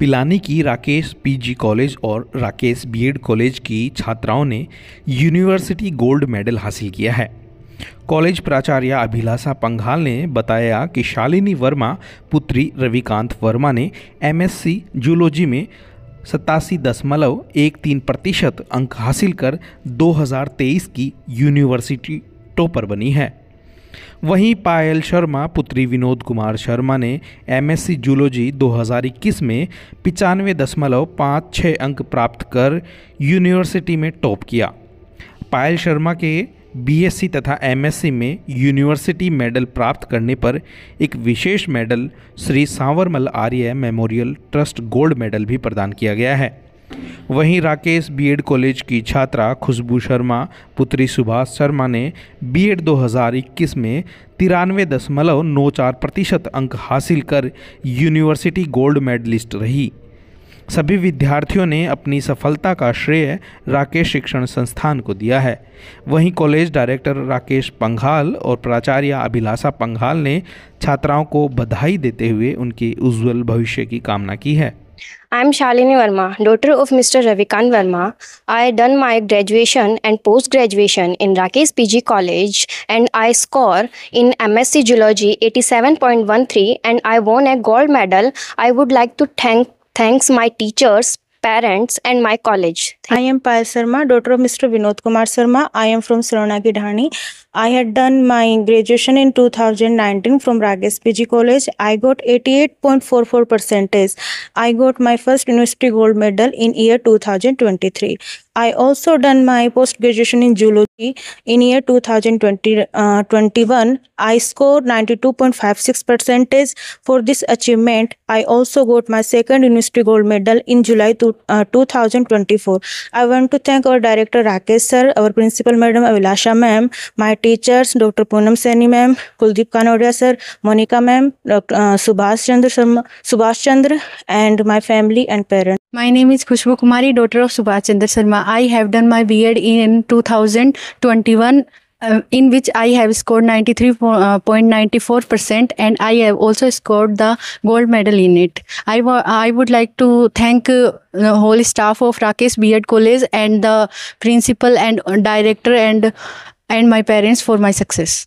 पिलानी की Rakesh PG college और Rakesh BEd college की छात्राओं ने यूनिवर्सिटी गोल्ड मेडल हासिल किया है कॉलेज प्राचार्य अभिलाषा पंघाल ने बताया कि शालिनी वर्मा पुत्री रविकांत वर्मा ने एमएससी जूलॉजी में सतासी दशमलव एक तीन प्रतिशत अंक हासिल कर 2023 की यूनिवर्सिटी टॉपर बनी है वहीं पायल शर्मा पुत्री विनोद कुमार शर्मा ने एमएससी जूलॉजी 2021 में पिचानवे दशमलव पाँच छः अंक प्राप्त कर यूनिवर्सिटी में टॉप किया पायल शर्मा के बीएससी तथा एमएससी में यूनिवर्सिटी मेडल प्राप्त करने पर एक विशेष medal Shri Sanwarmal Arya memorial trust gold medal भी प्रदान किया गया है वहीं राकेश बीएड कॉलेज की छात्रा खुशबू शर्मा पुत्री सुभाष शर्मा ने बीएड 2021 में तिरानवे दशमलव नौ चार प्रतिशत अंक हासिल कर यूनिवर्सिटी गोल्ड मेडलिस्ट रही सभी विद्यार्थियों ने अपनी सफलता का श्रेय राकेश शिक्षण संस्थान को दिया है वहीं कॉलेज डायरेक्टर राकेश पंघाल और प्राचार्य अभिलाषा पंघाल ने छात्राओं को बधाई देते हुए उनके उज्जवल भविष्य की कामना की है I am Shalini Verma, daughter of Mr. Ravikant Verma. I done my graduation and post graduation in Rakesh PG College and I score in MSc Geology 87.13 and I won a gold medal. I would like to thank thanks my teachers, parents and my college. I am Payal Sharma, daughter of Mr. Vinod Kumar Sharma. I am from Saranagi Dhani. I had done my graduation in 2019 from Ragesh PG College. I got 88.44 percentage. I got my first university gold medal in year 2023. I also done my post graduation in zoology in year 2021. Uh, I scored 92.56 percentage for this achievement. I also got my second university gold medal in July to, uh, 2024. I want to thank our director Rakesh sir our principal madam Abhilasha ma'am my teachers doctor Poonam Saini ma'am Kuldeep Kanodia sir Monika ma'am doctor Subhash Chandra Sharma Subhash Chandra and my family and parents my name is Khushboo Kumari daughter of Subhash Chandra Sharma I have done my B Ed in two thousand twenty one uh, in which I have scored 93.94% uh, and I have also scored the gold medal in it. I, I would like to thank uh, the whole staff of Rakesh Beard College and the principal and uh, director and and my parents for my success.